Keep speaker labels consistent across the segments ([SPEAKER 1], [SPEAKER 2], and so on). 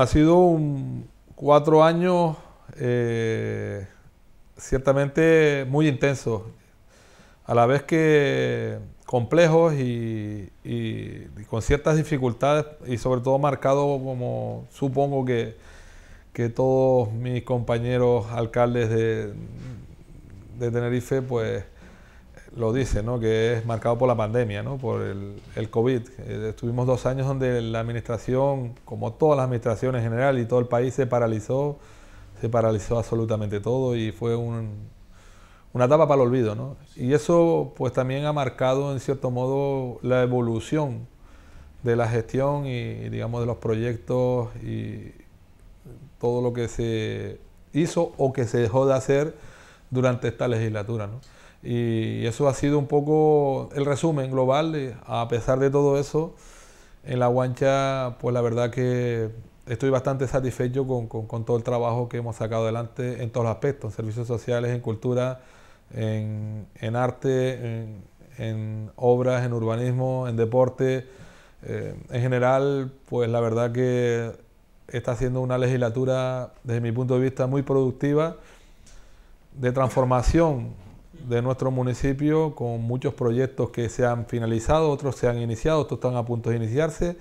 [SPEAKER 1] ha sido un cuatro años eh, ciertamente muy intensos, a la vez que complejos y, con ciertas dificultades y sobre todo marcado como supongo que, todos mis compañeros alcaldes de, de Tenerife, pues lo dice, ¿no? que es marcado por la pandemia, ¿no? por el, COVID. Eh, estuvimos dos años donde la administración, como todas las administraciones en general y todo el país, se paralizó, se paralizó absolutamente todo y fue una etapa para el olvido. ¿no? Y eso pues también ha marcado en cierto modo la evolución de la gestión y digamos de los proyectos y todo lo que se hizo o que se dejó de hacer durante esta legislatura. ¿no? Y eso ha sido un poco el resumen global. A pesar de todo eso, en la guancha, pues la verdad que estoy bastante satisfecho con, todo el trabajo que hemos sacado adelante en todos los aspectos, en servicios sociales, en cultura, en, arte, en, obras, en urbanismo, en deporte. Eh, en general, pues la verdad que está siendo una legislatura, desde mi punto de vista, muy productiva, de transformación de nuestro municipio con muchos proyectos que se han finalizado, otros se han iniciado, otros están a punto de iniciarse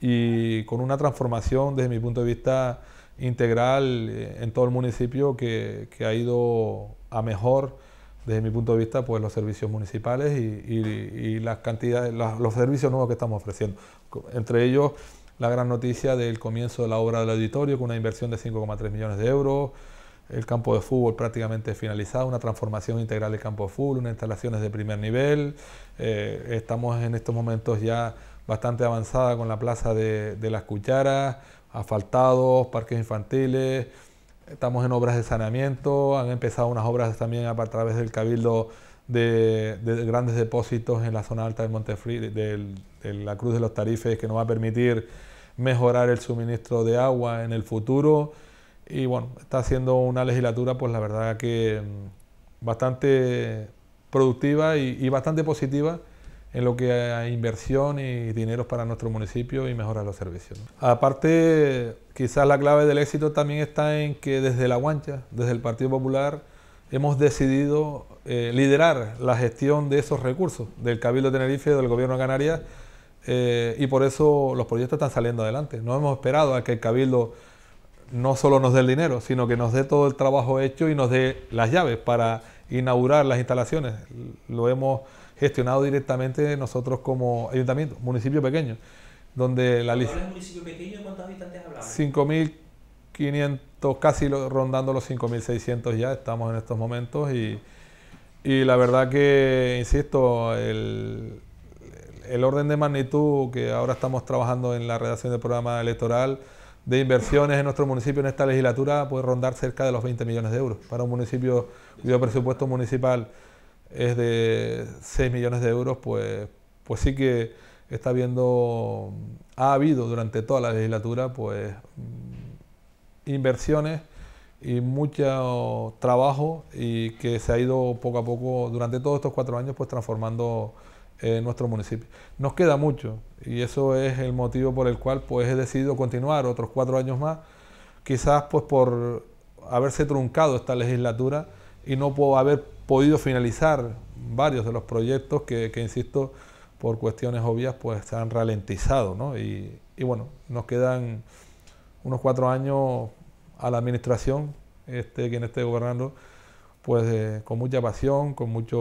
[SPEAKER 1] y con una transformación desde mi punto de vista integral eh, en todo el municipio que, que ha ido a mejor desde mi punto de vista pues los servicios municipales y, y, las cantidades, los servicios nuevos que estamos ofreciendo. Entre ellos la gran noticia del comienzo de la obra del auditorio con una inversión de 5,3 millones de euros, el campo de fútbol prácticamente finalizado, una transformación integral del campo de fútbol, unas instalaciones de primer nivel. Eh, estamos en estos momentos ya bastante avanzada con la plaza de, las cucharas, asfaltados, parques infantiles. Estamos en obras de saneamiento, han empezado unas obras también a, través del Cabildo de, grandes depósitos en la zona alta del Montefrí, de, de la Cruz de los Tarifes, que nos va a permitir mejorar el suministro de agua en el futuro. Y bueno, está haciendo una legislatura, pues la verdad que mm, bastante productiva y, bastante positiva en lo que a inversión y dineros para nuestro municipio y mejorar los servicios. Aparte, quizás la clave del éxito también está en que desde La Guancha, desde el Partido Popular, hemos decidido eh, liderar la gestión de esos recursos del Cabildo de Tenerife, del Gobierno de Canarias, eh, y por eso los proyectos están saliendo adelante. No hemos esperado a que el Cabildo no solo nos dé el dinero, sino que nos dé todo el trabajo hecho y nos dé las llaves para inaugurar las instalaciones. Lo hemos gestionado directamente nosotros como ayuntamiento, municipio pequeño, donde la lista... municipio pequeño cuántos habitantes 5.500, casi rondando los 5.600 ya estamos en estos momentos y, y la verdad que, insisto, el, el orden de magnitud que ahora estamos trabajando en la redacción del programa electoral de inversiones en nuestro municipio en esta legislatura puede rondar cerca de los 20 millones de euros. Para un municipio cuyo presupuesto municipal es de 6 millones de euros, pues, pues sí que está habiendo, ha habido durante toda la legislatura pues inversiones y mucho trabajo y que se ha ido poco a poco durante todos estos cuatro años pues transformando en eh, nuestro municipio. Nos queda mucho y eso es el motivo por el cual pues he decidido continuar otros cuatro años más, quizás pues por haberse truncado esta legislatura y no haber podido finalizar varios de los proyectos que, insisto, por cuestiones obvias, pues se han ralentizado, Y, bueno, nos quedan unos cuatro años a la administración este, quien esté gobernando pues con mucha pasión, con mucha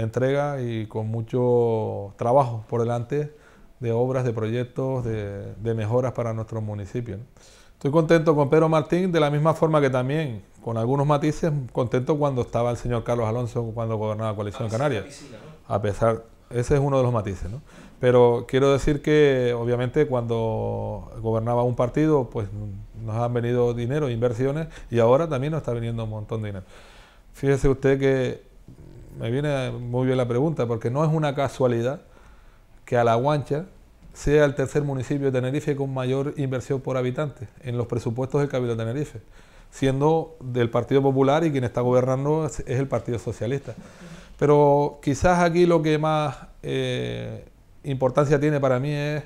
[SPEAKER 1] entrega y con mucho trabajo por delante de obras, de proyectos, de, mejoras para nuestros municipios. Estoy contento con Pedro Martín, de la misma forma que también, con algunos matices, contento cuando estaba el señor Carlos Alonso cuando gobernaba la Coalición ah, Canaria. A pesar, ese es uno de los matices, Pero quiero decir que, obviamente, cuando gobernaba un partido, pues nos han venido dinero, inversiones, y ahora también nos está viniendo un montón de dinero. Fíjese usted que me viene muy bien la pregunta, porque no es una casualidad que guancha sea el tercer municipio de Tenerife con mayor inversión por habitante en los presupuestos del Cabildo de Tenerife, siendo del Partido Popular y quien está gobernando es el Partido Socialista. Pero quizás aquí lo que más eh, importancia tiene para mí es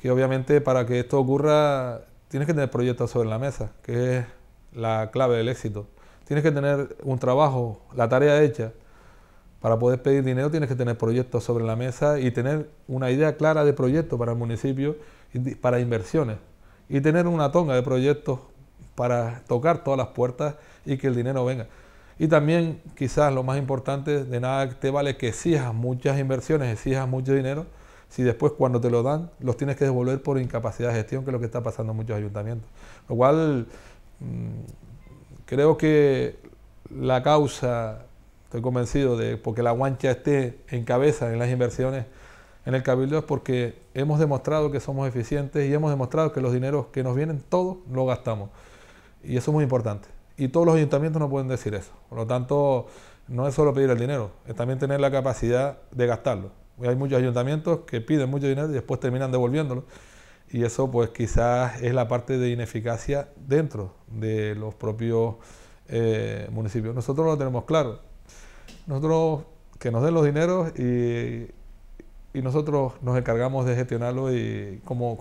[SPEAKER 1] que obviamente para que esto ocurra tienes que tener proyectos sobre la mesa, que es la clave del éxito. Tienes que tener un trabajo, la tarea hecha. Para poder pedir dinero tienes que tener proyectos sobre la mesa y tener una idea clara de proyectos para el municipio, para inversiones. Y tener una tonga de proyectos para tocar todas las puertas y que el dinero venga. Y también quizás lo más importante, de nada te vale que exijas muchas inversiones, exijas mucho dinero, si después cuando te lo dan los tienes que devolver por incapacidad de gestión, que es lo que está pasando en muchos ayuntamientos. Lo cual mm, Creo que la causa, estoy convencido, de porque la guancha esté en cabeza en las inversiones en el Cabildo es porque hemos demostrado que somos eficientes y hemos demostrado que los dineros que nos vienen, todos los gastamos. Y eso es muy importante. Y todos los ayuntamientos no pueden decir eso. Por lo tanto, no es solo pedir el dinero, es también tener la capacidad de gastarlo. Hay muchos ayuntamientos que piden mucho dinero y después terminan devolviéndolo y eso pues quizás es la parte de ineficacia dentro de los propios eh, municipios. Nosotros lo tenemos claro. Nosotros que nos den los dineros y, nosotros nos encargamos de gestionarlo y como,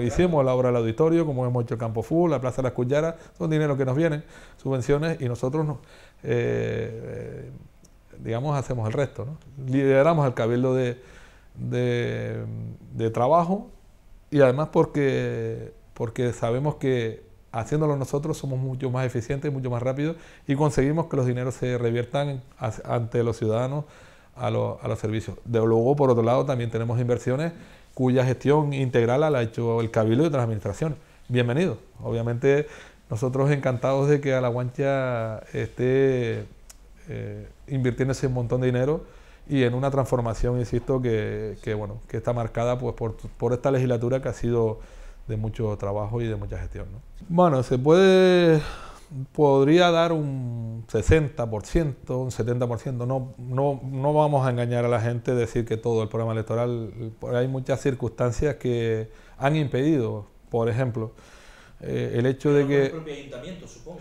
[SPEAKER 1] hicimos la obra del auditorio, como hemos hecho el Campo fútbol, la Plaza de las Cuyaras, son dinero que nos vienen, subvenciones y nosotros eh, digamos, hacemos el resto. Lideramos el cabildo de, de trabajo y además porque, porque sabemos que haciéndolo nosotros somos mucho más eficientes, mucho más rápidos y conseguimos que los dineros se reviertan ante los ciudadanos a, los, servicios. De luego, por otro lado, también tenemos inversiones cuya gestión integral la ha hecho el Cabildo y otras administraciones. Bienvenido. Obviamente, nosotros encantados de que a la esté eh, invirtiéndose un montón de dinero y en una transformación, insisto, que, bueno, que está marcada pues, por, esta legislatura que ha sido de mucho trabajo y de mucha gestión. ¿no? Bueno, se puede, podría dar un 60%, un 70%, no, no, no vamos a engañar a la gente, decir que todo el programa electoral, hay muchas circunstancias que han impedido, por ejemplo, eh, el hecho de que... El propio ayuntamiento, supongo.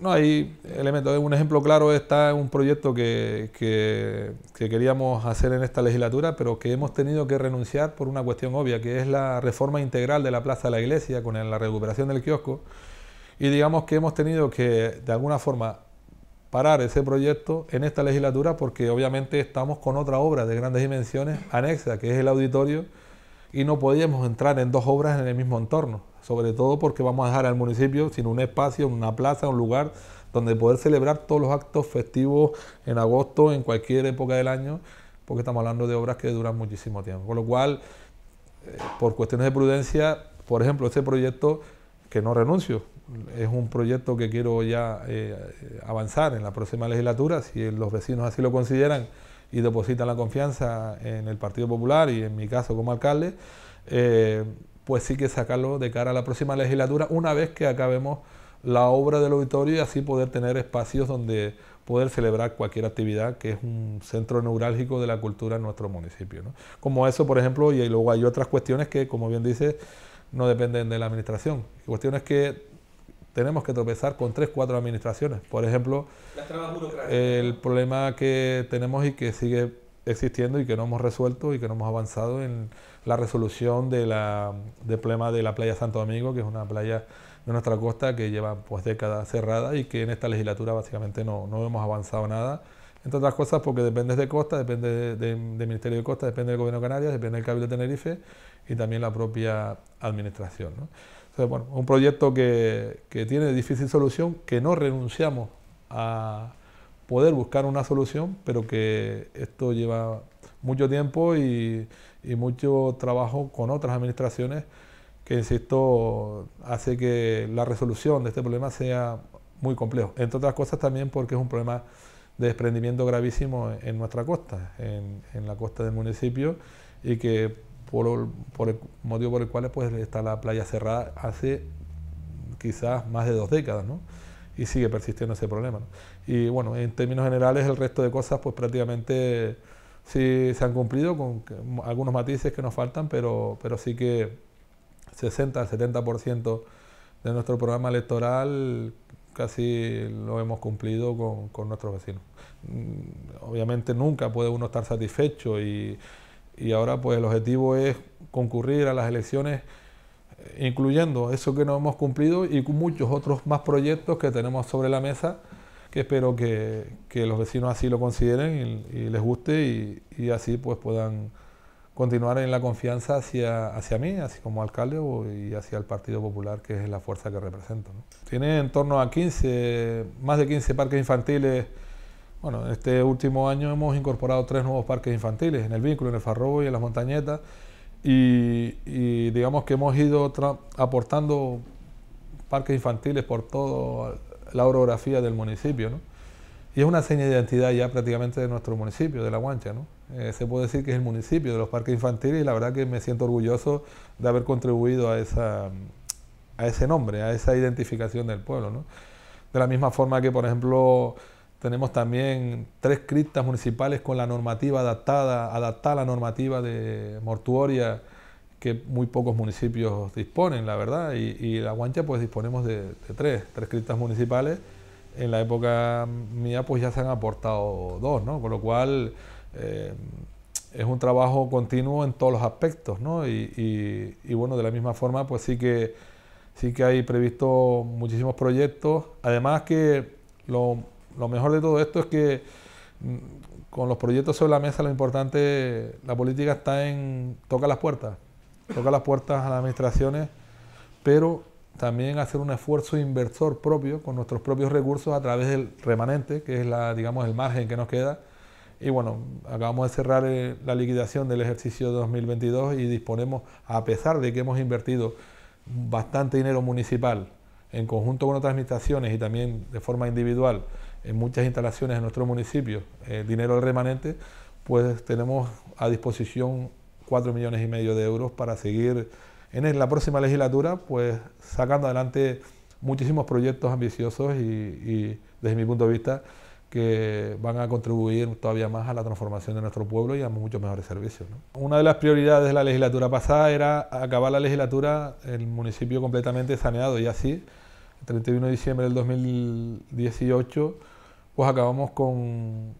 [SPEAKER 1] No, hay elementos. Un ejemplo claro está en un proyecto que, que, queríamos hacer en esta legislatura, pero que hemos tenido que renunciar por una cuestión obvia, que es la reforma integral de la Plaza de la Iglesia con la recuperación del kiosco. Y digamos que hemos tenido que, de alguna forma, parar ese proyecto en esta legislatura porque obviamente estamos con otra obra de grandes dimensiones anexa, que es el auditorio y no podíamos entrar en dos obras en el mismo entorno, sobre todo porque vamos a dejar al municipio sin un espacio, una plaza, un lugar donde poder celebrar todos los actos festivos en agosto, en cualquier época del año, porque estamos hablando de obras que duran muchísimo tiempo. Con lo cual, eh, por cuestiones de prudencia, por ejemplo, este proyecto que no renuncio, es un proyecto que quiero ya eh, avanzar en la próxima legislatura, si los vecinos así lo consideran y depositan la confianza en el Partido Popular y en mi caso como alcalde, eh, pues sí que sacarlo de cara a la próxima legislatura una vez que acabemos la obra del auditorio y así poder tener espacios donde poder celebrar cualquier actividad que es un centro neurálgico de la cultura en nuestro municipio. Como eso, por ejemplo, y luego hay otras cuestiones que, como bien dice, no dependen de la administración. Cuestiones que tenemos que tropezar con tres, cuatro administraciones. Por ejemplo, el problema que tenemos y que sigue existiendo y que no hemos resuelto y que no hemos avanzado en la resolución de la, del problema de la playa Santo Domingo, que es una playa de nuestra costa que lleva pues décadas cerrada y que en esta legislatura básicamente no, hemos avanzado nada. Entre otras cosas porque depende de Costa, depende del Ministerio de Costa, depende del Gobierno de Canarias, depende del Cabildo de Tenerife y también la propia administración. ¿no? un proyecto que, tiene difícil solución, que no renunciamos a poder buscar una solución, pero que esto lleva mucho tiempo y, mucho trabajo con otras administraciones que, insisto, hace que la resolución de este problema sea muy complejo. Entre otras cosas también porque es un problema de desprendimiento gravísimo en, nuestra costa, en, en, la costa del municipio, y que por, el motivo por el cual pues, está la playa cerrada hace quizás más de dos décadas, ¿no? Y sigue persistiendo ese problema. Y bueno, en términos generales, el resto de cosas, pues prácticamente sí se han cumplido con algunos matices que nos faltan, pero, pero sí que 60 al 70% de nuestro programa electoral casi lo hemos cumplido con, con nuestros vecinos. Mm, obviamente nunca puede uno estar satisfecho y y ahora pues el objetivo es concurrir a las elecciones eh, incluyendo eso que no hemos cumplido y muchos otros más proyectos que tenemos sobre la mesa que espero que, los vecinos así lo consideren y, les guste y, así pues puedan continuar en la confianza hacia, hacia mí, así como alcalde y hacia el Partido Popular, que es la fuerza que represento. Tiene en torno a 15, más de 15 parques infantiles bueno, este último año hemos incorporado tres nuevos parques infantiles, en el Vínculo, en el Farrobo y en las Montañetas, y, digamos que hemos ido aportando parques infantiles por toda la orografía del municipio, Y es una seña de identidad ya prácticamente de nuestro municipio, de La Guancha, eh, se puede decir que es el municipio de los parques infantiles y la verdad que me siento orgulloso de haber contribuido a, esa, a ese nombre, a esa identificación del pueblo, De la misma forma que, por ejemplo, tenemos también tres criptas municipales con la normativa adaptada, adaptada a la normativa de mortuoria que muy pocos municipios disponen, la verdad. Y, y la guancha pues disponemos de, tres, tres criptas municipales. En la época mía pues ya se han aportado dos, ¿no? Con lo cual eh, es un trabajo continuo en todos los aspectos, ¿no? Y, y bueno, de la misma forma pues sí que, sí que hay previsto muchísimos proyectos. Además que lo lo mejor de todo esto es que mm, con los proyectos sobre la mesa lo importante, la política está en toca las puertas, toca las puertas a las administraciones, pero también hacer un esfuerzo inversor propio con nuestros propios recursos a través del remanente, que es la, digamos, el margen que nos queda. Y bueno, acabamos de cerrar eh, la liquidación del ejercicio 2022 y disponemos, a pesar de que hemos invertido bastante dinero municipal en conjunto con otras administraciones y también de forma individual, en muchas instalaciones en nuestro municipio el eh, dinero remanente, pues tenemos a disposición 4 millones y medio de euros para seguir en la próxima legislatura, pues sacando adelante muchísimos proyectos ambiciosos y, desde mi punto de vista que van a contribuir todavía más a la transformación de nuestro pueblo y a muchos mejores servicios. Una de las prioridades de la legislatura pasada era acabar la legislatura el municipio completamente saneado y así el 31 de diciembre del 2018, pues acabamos con,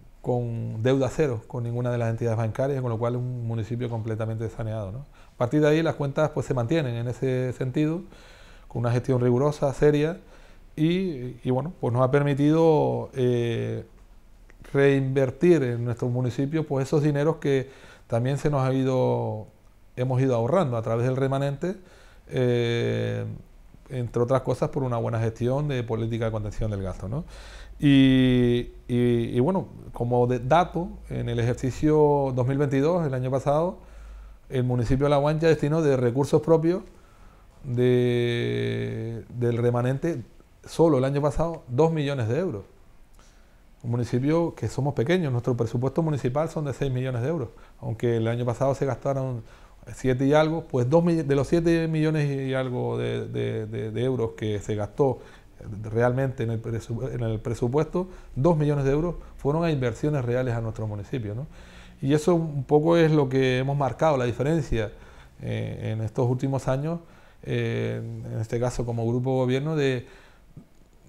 [SPEAKER 1] deuda cero con ninguna de las entidades bancarias, con lo cual un municipio completamente saneado. A partir de ahí las cuentas pues, se mantienen en ese sentido, con una gestión rigurosa, seria, y, bueno, pues nos ha permitido eh, reinvertir en nuestro municipio pues, esos dineros que también se nos ha ido, hemos ido ahorrando a través del remanente. Eh, entre otras cosas, por una buena gestión de política de contención del gasto. Y, bueno, como dato, en el ejercicio 2022, el año pasado, el municipio de La Guancha destinó de recursos propios del remanente, solo el año pasado, 2 millones de euros. Un municipio que somos pequeños, nuestro presupuesto municipal son de 6 millones de euros, aunque el año pasado se gastaron 7 y algo, pues de los 7 millones y algo de, euros que se gastó realmente en el, presupuesto, 2 millones de euros fueron a inversiones reales a nuestro municipio. Y eso un poco es lo que hemos marcado, la diferencia eh, en estos últimos años, eh, en este caso como grupo gobierno, de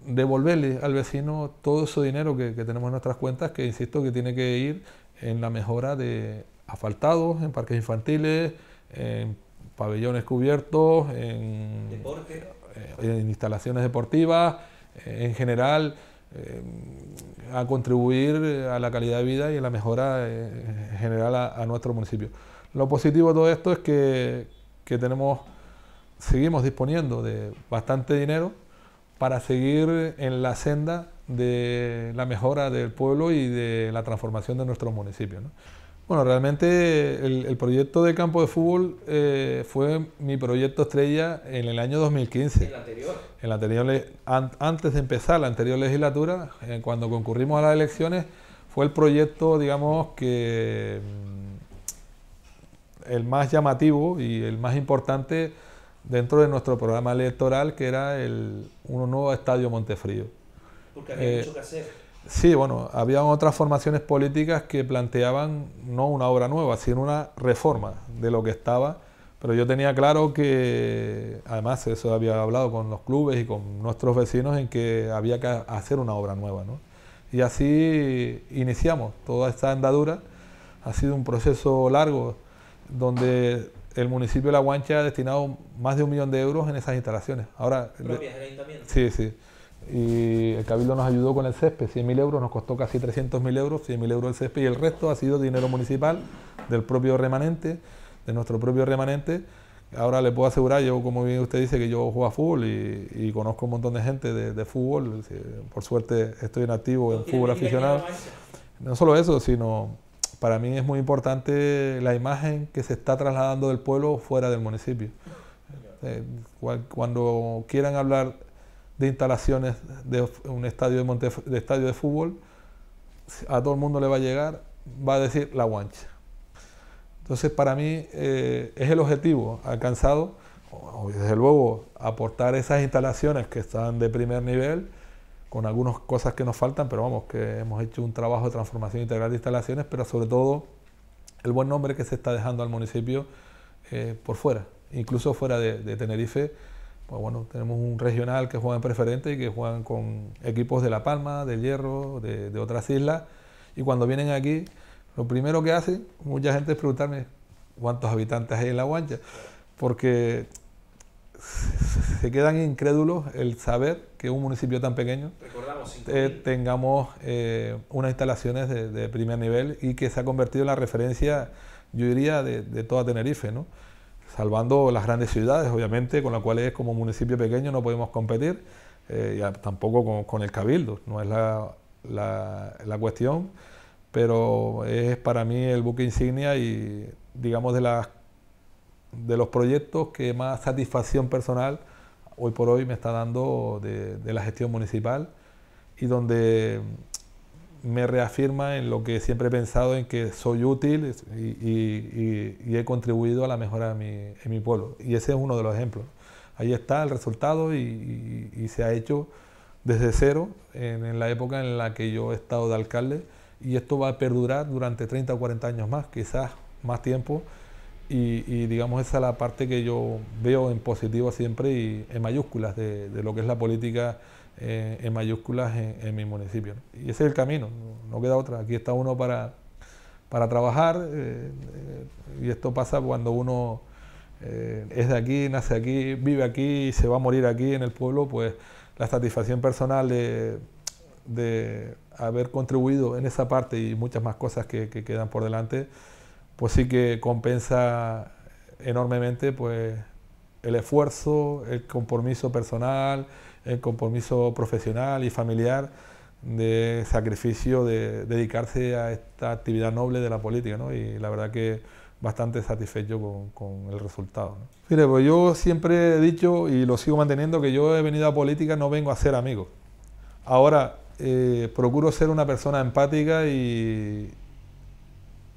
[SPEAKER 1] devolverle al vecino todo ese dinero que, que tenemos en nuestras cuentas, que insisto que tiene que ir en la mejora de, asfaltados, en parques infantiles, en pabellones cubiertos, en, eh, en instalaciones deportivas, eh, en general, eh, a contribuir a la calidad de vida y a la mejora general a, nuestro municipio. Lo positivo de todo esto es que, tenemos, seguimos disponiendo de bastante dinero para seguir en la senda de la mejora del pueblo y de la transformación de nuestro municipio. Bueno, realmente el, proyecto de campo de fútbol eh, fue mi proyecto estrella en el año 2015. ¿En la anterior? antes de empezar la anterior legislatura, eh, cuando concurrimos a las elecciones, fue el proyecto, digamos, que mm, el más llamativo y el más importante dentro de nuestro programa electoral, que era el, un nuevo estadio Montefrío. Porque había eh, mucho que hacer. Sí, bueno, había otras formaciones políticas que planteaban no una obra nueva, sino una reforma de lo que estaba, pero yo tenía claro que, además eso había hablado con los clubes y con nuestros vecinos, en que había que hacer una obra nueva. ¿no? Y así iniciamos toda esta andadura. Ha sido un proceso largo donde el municipio de La Guancha ha destinado más de un millón de euros en esas instalaciones. Ahora, ¿Propias del ayuntamiento? Sí, sí y el Cabildo nos ayudó con el césped, 100.000 euros, nos costó casi 300.000 euros, 100.000 euros el césped y el resto ha sido dinero municipal del propio remanente, de nuestro propio remanente. Ahora le puedo asegurar, yo como bien usted dice que yo juego a fútbol y, y conozco un montón de gente de, de, fútbol, por suerte estoy en activo en fútbol aficionado. No solo eso, sino para mí es muy importante la imagen que se está trasladando del pueblo fuera del municipio. Eh, cuando quieran hablar de instalaciones de un estadio de, de estadio de fútbol, a todo el mundo le va a llegar, va a decir la guancha. Entonces, para mí eh, es el objetivo alcanzado, desde luego, aportar esas instalaciones que están de primer nivel, con algunas cosas que nos faltan, pero vamos, que hemos hecho un trabajo de transformación integral de instalaciones, pero sobre todo el buen nombre que se está dejando al municipio eh, por fuera, incluso fuera de Tenerife pues bueno, tenemos un regional que juega en preferente y que juegan con equipos de La Palma, del Hierro, de, otras islas. Y cuando vienen aquí, lo primero que hacen, mucha gente es preguntarme cuántos habitantes hay en La Guancha, porque se quedan incrédulos el saber que un municipio tan pequeño eh, tengamos eh, unas instalaciones de, primer nivel y que se ha convertido en la referencia, yo diría, de, de toda Tenerife. ¿no? salvando las grandes ciudades, obviamente, con las cuales como municipio pequeño no podemos competir, eh, tampoco con, el cabildo, no es la, cuestión, pero es para mí el buque insignia y digamos de, las, de los proyectos que más satisfacción personal hoy por hoy me está dando de, de la gestión municipal y donde me reafirma en lo que siempre he pensado, en que soy útil y, he contribuido a la mejora de mi, en mi pueblo. Y ese es uno de los ejemplos. Ahí está el resultado y, se ha hecho desde cero en, la época en la que yo he estado de alcalde y esto va a perdurar durante 30 o 40 años más, quizás más tiempo. Y, digamos esa es la parte que yo veo en positivo siempre y en mayúsculas de lo que es la política eh, en mayúsculas en, mi municipio. Y ese es el camino, no queda otra. Aquí está uno para, para trabajar eh, eh, y esto pasa cuando uno es de aquí, nace aquí, vive aquí y se va a morir aquí en el pueblo, pues la satisfacción personal de, de haber contribuido en esa parte y muchas más cosas que, que quedan por delante, pues sí que compensa enormemente pues el esfuerzo, el compromiso personal, el compromiso profesional y familiar de sacrificio, de dedicarse a esta actividad noble de la política, ¿no? Y la verdad que bastante satisfecho con, el resultado. Mire, pues yo siempre he dicho y lo sigo manteniendo que yo he venido a política, no vengo a ser amigo. Ahora, eh, procuro ser una persona empática y,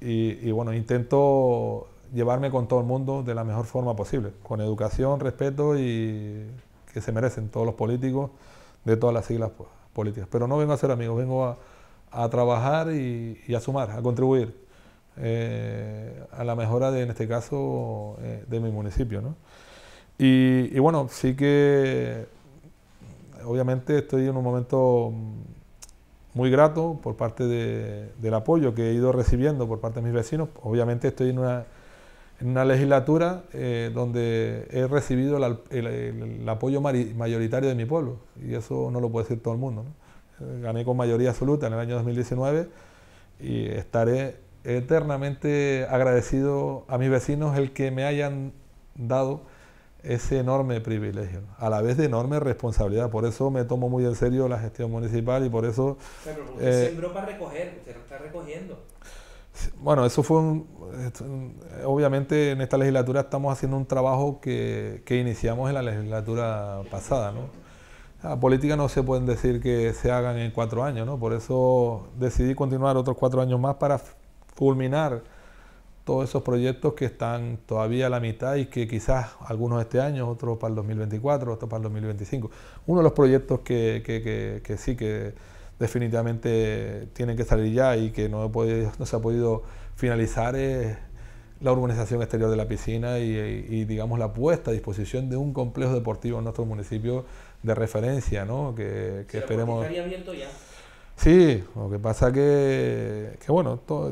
[SPEAKER 1] y bueno, intento llevarme con todo el mundo de la mejor forma posible, con educación, respeto y que se merecen todos los políticos de todas las siglas pues, políticas. Pero no vengo a ser amigos, vengo a, trabajar y, a sumar, a contribuir eh, a la mejora, de, en este caso, eh, de mi municipio. Y, bueno, sí que obviamente estoy en un momento muy grato por parte del apoyo que he ido recibiendo por parte de mis vecinos. Obviamente estoy en una, una legislatura eh, donde he recibido el, apoyo mayoritario de mi pueblo, y eso no lo puede decir todo el mundo. Eh, gané con mayoría absoluta en el año 2019 y estaré eternamente agradecido a mis vecinos el que me hayan dado ese enorme privilegio, a la vez de enorme responsabilidad. Por eso me tomo muy en serio la gestión municipal y por eso... Eh, recoger, está recogiendo. Bueno, eso fue un... Obviamente en esta legislatura estamos haciendo un trabajo que, iniciamos en la legislatura pasada, ¿no? La política no se pueden decir que se hagan en cuatro años, ¿no? Por eso decidí continuar otros cuatro años más para culminar todos esos proyectos que están todavía a la mitad y que quizás algunos este año, otros para el 2024, otros para el 2025. Uno de los proyectos que sí que definitivamente tienen que salir ya y que no, se ha podido finalizar la urbanización exterior de la piscina y, digamos la puesta a disposición de un complejo deportivo en nuestro municipio de referencia, ¿no? Que, esperemos. abierto ya. Sí, lo que pasa que, que bueno, todo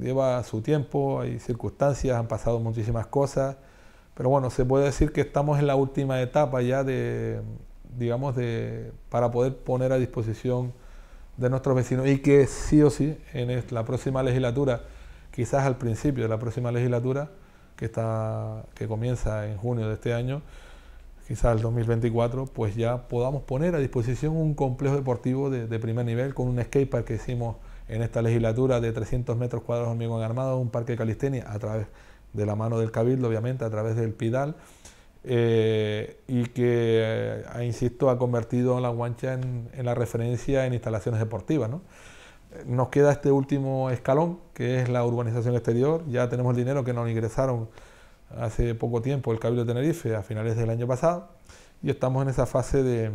[SPEAKER 1] lleva su tiempo, hay circunstancias, han pasado muchísimas cosas, pero bueno, se puede decir que estamos en la última etapa ya de, digamos, de, para poder poner a disposición de nuestros vecinos y que sí o sí en la próxima legislatura, quizás al principio de la próxima legislatura, que, está, que comienza en junio de este año, quizás el 2024, pues ya podamos poner a disposición un complejo deportivo de, primer nivel con un skatepark que hicimos en esta legislatura de 300 metros cuadrados de hormigón armado, un parque de calistenia a través de la mano del Cabildo, obviamente, a través del PIDAL eh, y que, eh, ah, insisto, ha convertido a La Guancha en, la referencia en instalaciones deportivas. Eh, nos queda este último escalón, que es la urbanización exterior. Ya tenemos el dinero que nos ingresaron hace poco tiempo el Cabildo de Tenerife, a finales del año pasado, y estamos en esa fase de,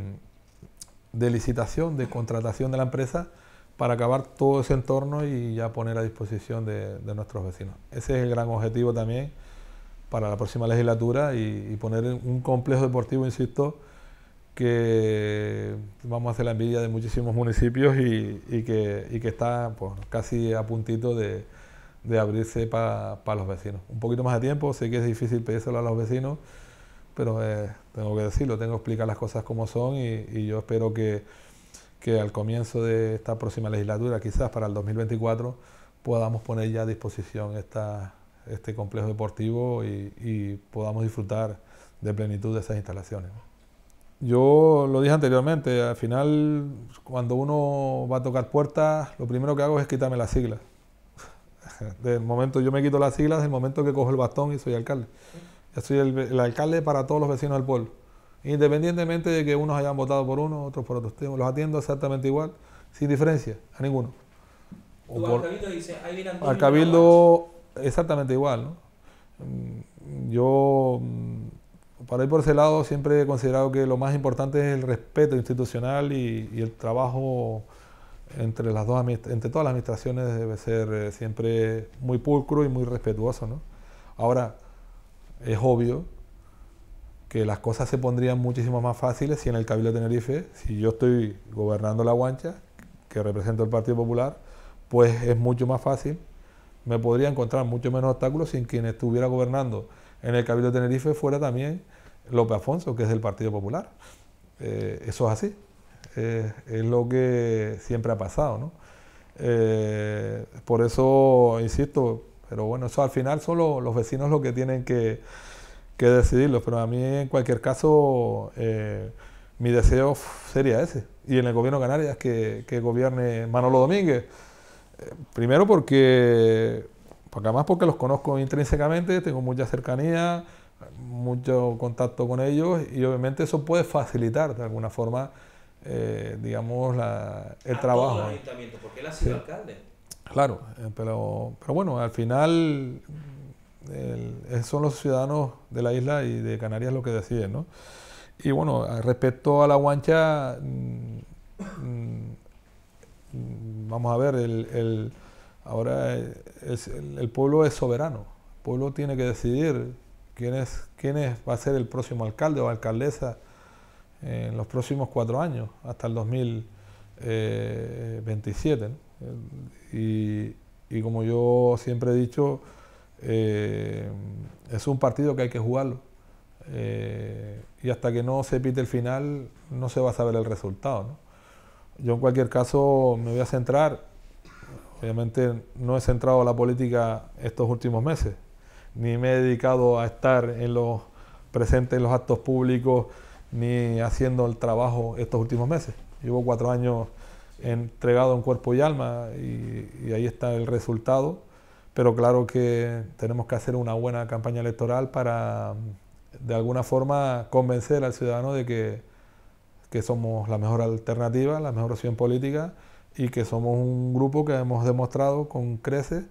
[SPEAKER 1] licitación, de contratación de la empresa para acabar todo ese entorno y ya poner a disposición de, de nuestros vecinos. Ese es el gran objetivo también para la próxima legislatura y, poner un complejo deportivo, insisto, que vamos a hacer la envidia de muchísimos municipios y, que, está pues, casi a puntito de, abrirse para los vecinos. Un poquito más de tiempo, sé que es difícil pedírselo a los vecinos, pero eh, tengo que decirlo, tengo que explicar las cosas como son y, yo espero que, que, al comienzo de esta próxima legislatura, quizás para el 2024, podamos poner ya a disposición esta este complejo deportivo y, podamos disfrutar de plenitud de esas instalaciones. Yo lo dije anteriormente, al final cuando uno va a tocar puertas, lo primero que hago es quitarme las siglas. Del momento yo me quito las siglas, del momento que cojo el bastón y soy alcalde. Yo soy el, alcalde para todos los vecinos del pueblo. Independientemente de que unos hayan votado por uno, otros por otro, Los atiendo exactamente igual, sin diferencia, a ninguno. dice, Al cabildo exactamente igual. ¿no? Mm, yo, mm, para ir por ese lado, siempre he considerado que lo más importante es el respeto institucional y, el trabajo entre, las dos, entre todas las administraciones debe ser eh, siempre muy pulcro y muy respetuoso. Ahora, es obvio que las cosas se pondrían muchísimo más fáciles si en el Cabildo de Tenerife, si yo estoy gobernando la guancha, que represento el Partido Popular, pues es mucho más fácil me podría encontrar mucho menos obstáculos sin quien estuviera gobernando en el Cabildo de Tenerife fuera también López Afonso, que es del Partido Popular. Eh, eso es así. Eh, es lo que siempre ha pasado, eh, por eso, insisto, pero bueno, eso al final son los, vecinos los que tienen que, que, decidirlo, pero a mí en cualquier caso mi deseo sería ese, y en el gobierno de Canarias que, que gobierne Manolo Domínguez primero porque, porque además porque los conozco intrínsecamente, tengo mucha cercanía, mucho contacto con ellos y obviamente eso puede facilitar de alguna forma, eh, digamos, el trabajo. ha sido alcalde. Claro, eh, pero, pero bueno, al final son los ciudadanos de la isla y de Canarias lo que deciden, ¿no? Y bueno, respecto a la guancha, mm, vamos a ver, el, ahora el, pueblo es soberano, el pueblo tiene que decidir quién, es, quién va a ser el próximo alcalde o alcaldesa en los próximos cuatro años, hasta el 2027. Eh, y, como yo siempre he dicho, eh, es un partido que hay que jugarlo. Eh, y hasta que no se pite el final, no se va a saber el resultado. ¿no? Yo en cualquier caso me voy a centrar, obviamente no he centrado la política estos últimos meses, ni me he dedicado a estar presente en los actos públicos, ni haciendo el trabajo estos últimos meses. Llevo cuatro años entregado en cuerpo y alma y ahí está el resultado, pero claro que tenemos que hacer una buena campaña electoral para de alguna forma convencer al ciudadano de que que somos la mejor alternativa, la mejor opción política y que somos un grupo que hemos demostrado con creces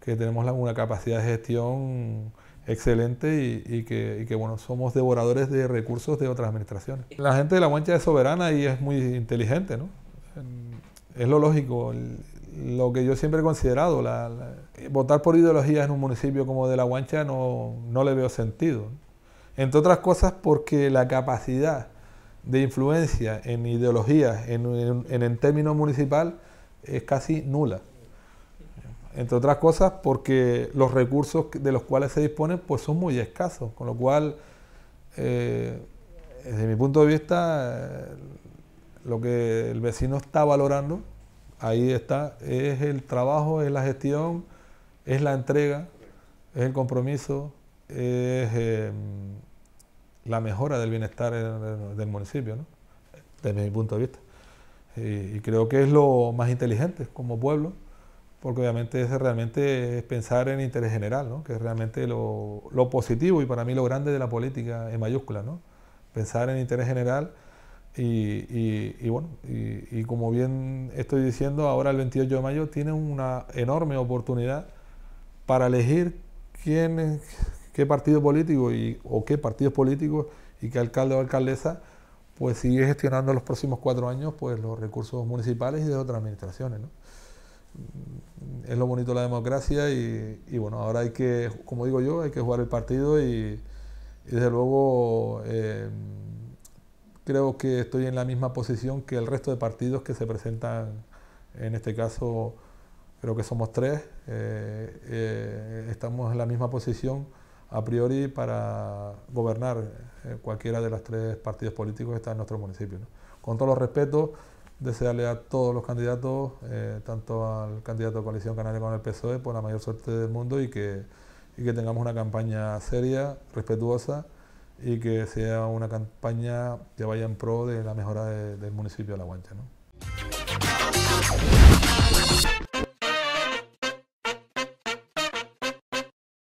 [SPEAKER 1] que tenemos una capacidad de gestión excelente y, que, somos devoradores de recursos de otras administraciones. La gente de La Guancha es soberana y es muy inteligente, Es lo lógico, lo que yo siempre he considerado. La, votar por ideologías en un municipio como de La Guancha no, no le veo sentido. Entre otras cosas porque la capacidad de influencia en ideologías en, en, en el término municipal es casi nula. Entre otras cosas porque los recursos de los cuales se disponen pues son muy escasos, con lo cual, eh, desde mi punto de vista, eh, lo que el vecino está valorando, ahí está, es el trabajo, es la gestión, es la entrega, es el compromiso, es... Eh, la mejora del bienestar eh, del municipio, desde mi punto de vista. Y, creo que es lo más inteligente como pueblo, porque obviamente es realmente pensar en interés general, ¿no? que es realmente lo, positivo y para mí lo grande de la política en mayúscula, ¿no? pensar en interés general. Y, y bueno, y, como bien estoy diciendo, ahora el 28 de mayo tiene una enorme oportunidad para elegir quién, qué partido político y, o qué partidos políticos y qué alcalde o alcaldesa pues sigue gestionando los próximos cuatro años pues los recursos municipales y de otras administraciones. Mm, es lo bonito de la democracia y, bueno, ahora hay que, como digo yo, hay que jugar el partido y, desde luego eh, creo que estoy en la misma posición que el resto de partidos que se presentan, en este caso creo que somos tres, eh, eh, estamos en la misma posición a priori para gobernar eh, cualquiera de los tres partidos políticos que están en nuestro municipio. Con todos los respetos, desearle a todos los candidatos, eh, tanto al candidato de Coalición Canaria como al PSOE, por pues, la mayor suerte del mundo y que, que tengamos una campaña seria, respetuosa y que sea una campaña que vaya en pro de la mejora del municipio de La Guancha.